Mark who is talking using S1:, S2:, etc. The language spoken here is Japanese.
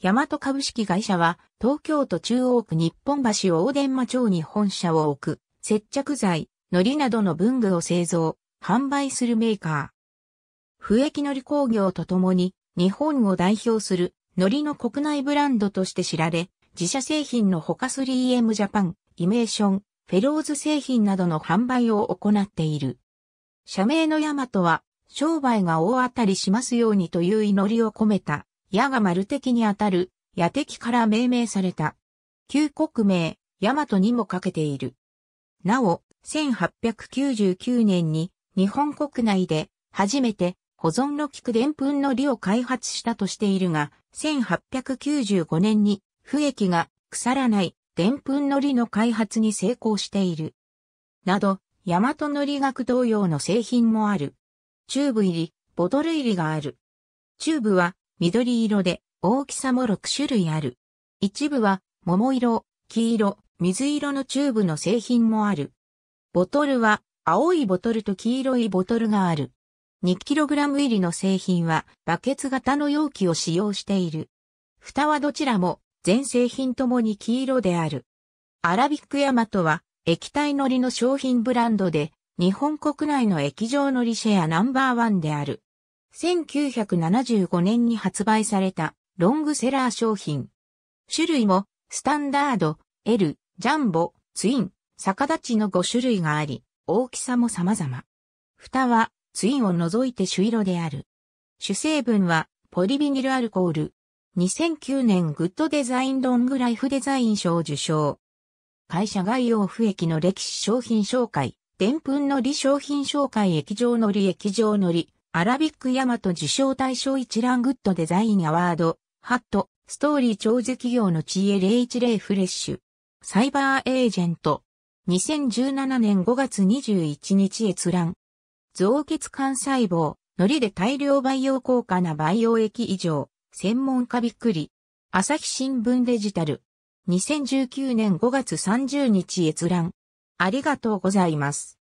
S1: ヤマト株式会社は、東京都中央区日本橋大伝馬町に本社を置く、接着剤、糊などの文具を製造、販売するメーカー。不液糊工業とともに、日本を代表する糊の国内ブランドとして知られ、自社製品のほか 3M ジャパン、イメーション、フェローズ製品などの販売を行っている。社名のヤマトは、商売が大当たりしますようにという祈りを込めた矢が丸敵にあたる、矢敵から命名された。旧国名、ヤマトにもかけている。なお、1899年に日本国内で初めて保存の効く澱粉の利を開発したとしているが、1895年に不液が腐らない澱粉のりの開発に成功している。など、大和のり学同様の製品もある。チューブ入り、ボトル入りがある。チューブは緑色で、大きさも6種類ある。一部は、桃色、黄色、水色のチューブの製品もある。ボトルは、青いボトルと黄色いボトルがある。2kg 入りの製品は、バケツ型の容器を使用している。蓋はどちらも、全製品ともに黄色である。アラビックヤマトは、液体のりの商品ブランドで、日本国内の液状のりシェアナンバーワンである。1975年に発売されたロングセラー商品。種類もスタンダード、L、ジャンボ、ツイン、逆立ちの5種類があり、大きさも様々。蓋はツインを除いて朱色である。主成分はポリビニルアルコール。2009年グッドデザインロングライフデザイン賞受賞。会社概要不液の歴史商品紹介、でんぷんのり商品紹介液状のり液状のり、アラビックヤマト受賞対象一覧グッドデザインアワード、ハット、ストーリー長寿企業の知恵010フレッシュ、サイバーエージェント、2017年5月21日閲覧、造血幹細胞、のりで大量培養効果な培養液以上、専門家びっくり、朝日新聞デジタル、2019年5月30日閲覧、ありがとうございます。